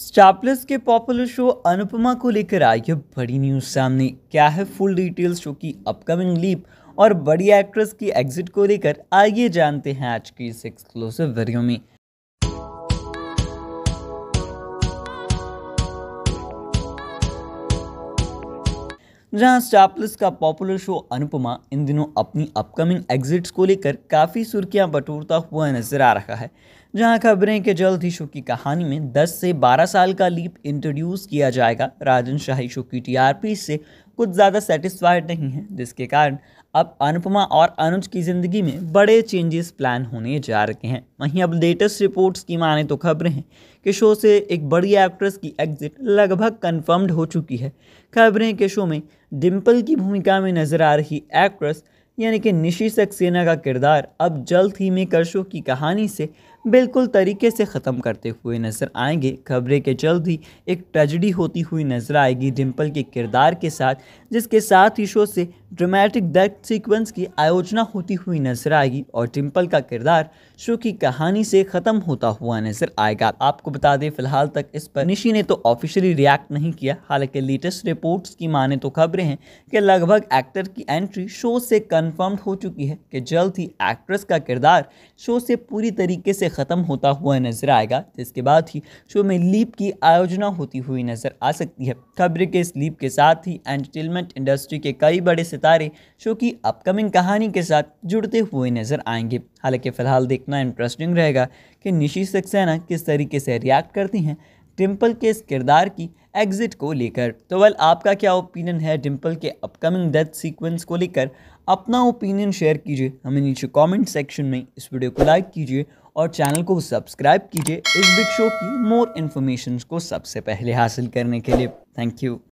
स्टापलेस के popular show Anupama को लेकर आई है बड़ी न्यूज सामने क्या है फुल डिटेल्स शो की अपकमिंग लीप और बड़ी एक्ट्रेस की एग्जिट को लेकर आइए जानते हैं आज की इस एक्सक्लूसिव वीडियो में जहां स्टार प्लस का पॉपुलर शो अनुपमा इन दिनों अपनी अपकमिंग एग्जिट्स को लेकर काफ़ी सुर्खियां बटोरता हुआ नजर आ रहा है जहां खबरें के जल्द ही शो की कहानी में 10 से 12 साल का लीप इंट्रोड्यूस किया जाएगा राजन शाही शो की टीआरपी से कुछ ज़्यादा सेटिस्फाइड नहीं है जिसके कारण अब अनुपमा और अनुज की ज़िंदगी में बड़े चेंजेस प्लान होने जा रहे हैं वहीं अब लेटेस्ट रिपोर्ट्स की माने तो खबरें हैं कि शो से एक बड़ी एक्ट्रेस की एग्जिट लगभग कंफर्म्ड हो चुकी है खबरें के शो में डिम्पल की भूमिका में नज़र आ रही एक्ट्रेस यानी कि निशी सक्सेना का किरदार अब जल्द ही मेकर शो की कहानी से बिल्कुल तरीके से ख़त्म करते हुए नज़र आएंगे खबरें के जल्द ही एक ट्रेजडी होती हुई नज़र आएगी डिम्पल के किरदार के साथ जिसके साथ ही शो से ड्रामेटिक डेथ सीक्वेंस की आयोजना होती हुई नजर आएगी और डिम्पल का किरदार शो की कहानी से ख़त्म होता हुआ नजर आएगा आपको बता दें फिलहाल तक इस पर निशी ने तो ऑफिशियली रिएक्ट नहीं किया हालांकि लेटेस्ट रिपोर्ट्स की माने तो खबरें हैं कि लगभग एक्टर की एंट्री शो से कन्फर्म हो चुकी है कि जल्द ही एक्ट्रेस का किरदार शो से पूरी तरीके से ख़त्म होता हुआ नजर आएगा जिसके बाद ही शो में लीप की आयोजना होती हुई नजर आ सकती है खबर के इस लीप के साथ ही एंटरटेनमेंट इंडस्ट्री के कई बड़े सितारे शो की अपकमिंग कहानी के साथ जुड़ते हुए नजर आएंगे हालांकि फ़िलहाल देखना इंटरेस्टिंग रहेगा कि निशि सक्सेना किस तरीके से रिएक्ट करती हैं डिम्पल के इस किरदार की एग्ज़िट को लेकर तो वल आपका क्या ओपिनियन है डिम्पल के अपकमिंग डेथ सीक्वेंस को लेकर अपना ओपिनियन शेयर कीजिए हमें नीचे कमेंट सेक्शन में इस वीडियो को लाइक कीजिए और चैनल को सब्सक्राइब कीजिए इस बिग शो की मोर इन्फॉर्मेशन को सबसे पहले हासिल करने के लिए थैंक यू